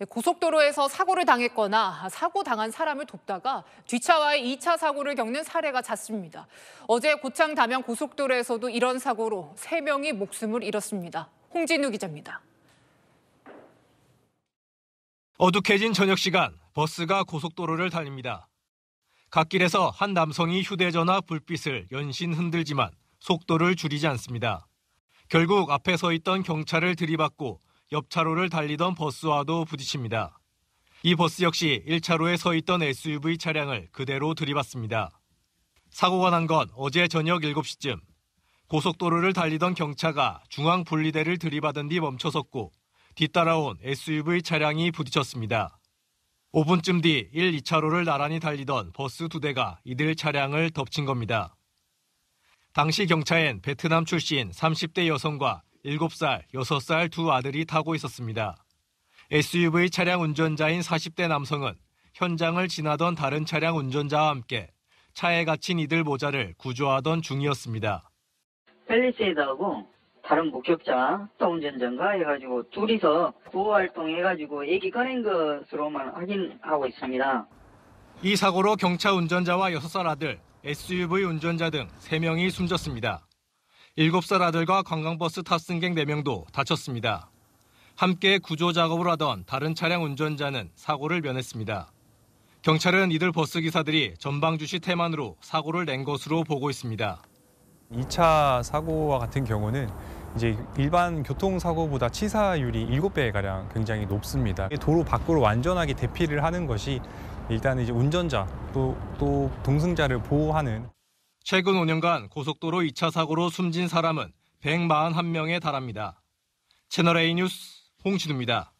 예, 고속도로에서 사고를 당했거나 사고 당한 사람을 돕다가 뒤차와의 2차 사고를 겪는 사례가 잦습니다. 어제 고창 담양 고속도로에서도 이런 사고로 3명이 목숨을 잃었습니다. 홍진우 기자입니다. 어둑해진 저녁 시간 버스가 고속도로를 달립니다. 갓길에서 한 남성이 휴대전화 불빛을 연신 흔들지만 속도를 줄이지 않습니다. 결국 앞에 서 있던 경찰을 들이받고 옆 차로를 달리던 버스와도 부딪힙니다. 이 버스 역시 1차로에 서 있던 SUV 차량을 그대로 들이받습니다. 사고가 난 건 어제 저녁 7시쯤 고속도로를 달리던 경차가 중앙 분리대를 들이받은 뒤 멈춰섰고 뒤따라온 SUV 차량이 부딪혔습니다. 5분쯤 뒤 1, 2차로를 나란히 달리던 버스 두 대가 이들 차량을 덮친 겁니다. 당시 경차엔 베트남 출신 30대 여성과 7살, 6살 두 아들이 타고 있었습니다. SUV 차량 운전자인 40대 남성은 현장을 지나던 다른 차량 운전자와 함께 차에 갇힌 이들 모자를 구조하던 중이었습니다. 펠리세이드하고 다른 목격자, 또 운전자인가 해가지고 둘이서 구호활동 해가지고 얘기 꺼낸 것으로만 확인하고 있습니다. 이 사고로 경차 운전자와 6살 아들, SUV 운전자 등 3명이 숨졌습니다. 7살 아들과 관광버스 탑승객 4명도 다쳤습니다. 함께 구조 작업을 하던 다른 차량 운전자는 사고를 면했습니다. 경찰은 이들 버스 기사들이 전방주시 태만으로 사고를 낸 것으로 보고 있습니다. 2차 사고와 같은 경우는 이제 일반 교통사고보다 치사율이 7배가량 굉장히 높습니다. 도로 밖으로 완전하게 대피를 하는 것이 일단 이제 운전자 또, 또 동승자를 보호하는 최근 5년간 고속도로 2차 사고로 숨진 사람은 141명에 달합니다. 채널A 뉴스 홍진우입니다.